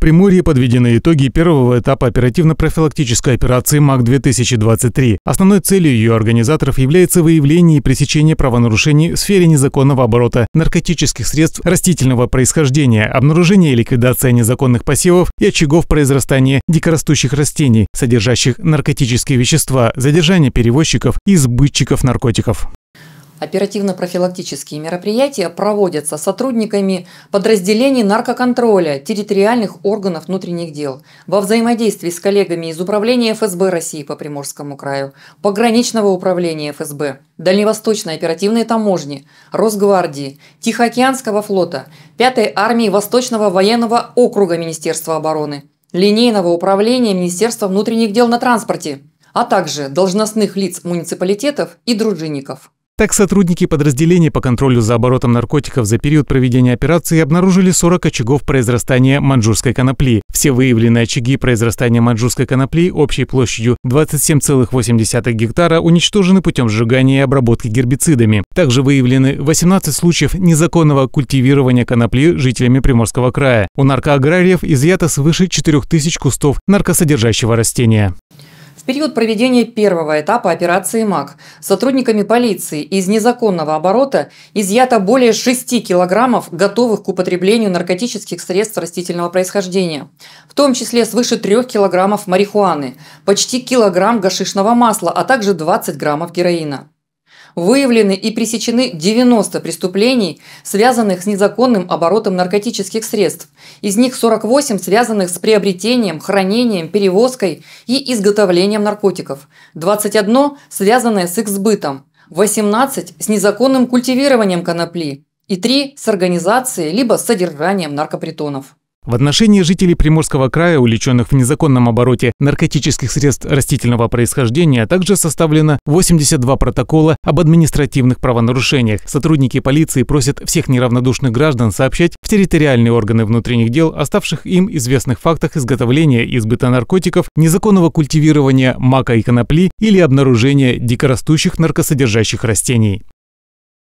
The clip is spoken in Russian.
Приморье подведены итоги первого этапа оперативно-профилактической операции МАК-2023. Основной целью ее организаторов является выявление и пресечение правонарушений в сфере незаконного оборота наркотических средств растительного происхождения, обнаружение и ликвидация незаконных посевов и очагов произрастания дикорастущих растений, содержащих наркотические вещества, задержание перевозчиков и сбытчиков наркотиков. Оперативно-профилактические мероприятия проводятся сотрудниками подразделений наркоконтроля территориальных органов внутренних дел во взаимодействии с коллегами из Управления ФСБ России по Приморскому краю, Пограничного управления ФСБ, Дальневосточной оперативной таможни, Росгвардии, Тихоокеанского флота, 5-й армии Восточного военного округа Министерства обороны, Линейного управления Министерства внутренних дел на транспорте, а также должностных лиц муниципалитетов и дружинников. Так, сотрудники подразделения по контролю за оборотом наркотиков за период проведения операции обнаружили 40 очагов произрастания манжурской конопли. Все выявленные очаги произрастания манжурской конопли общей площадью 27,8 гектара уничтожены путем сжигания и обработки гербицидами. Также выявлены 18 случаев незаконного культивирования конопли жителями Приморского края. У наркоаграриев изъято свыше 4000 кустов наркосодержащего растения. В период проведения первого этапа операции МАК сотрудниками полиции из незаконного оборота изъято более 6 килограммов готовых к употреблению наркотических средств растительного происхождения, в том числе свыше 3 килограммов марихуаны, почти килограмм гашишного масла, а также 20 граммов героина выявлены и пресечены 90 преступлений, связанных с незаконным оборотом наркотических средств. Из них 48 связанных с приобретением, хранением, перевозкой и изготовлением наркотиков, 21 связанное с их сбытом, 18 с незаконным культивированием конопли и 3 с организацией либо с содержанием наркопритонов. В отношении жителей Приморского края, увлеченных в незаконном обороте наркотических средств растительного происхождения, также составлено 82 протокола об административных правонарушениях. Сотрудники полиции просят всех неравнодушных граждан сообщать в территориальные органы внутренних дел, оставших им известных фактах изготовления и избыта наркотиков, незаконного культивирования мака и конопли или обнаружения дикорастущих наркосодержащих растений.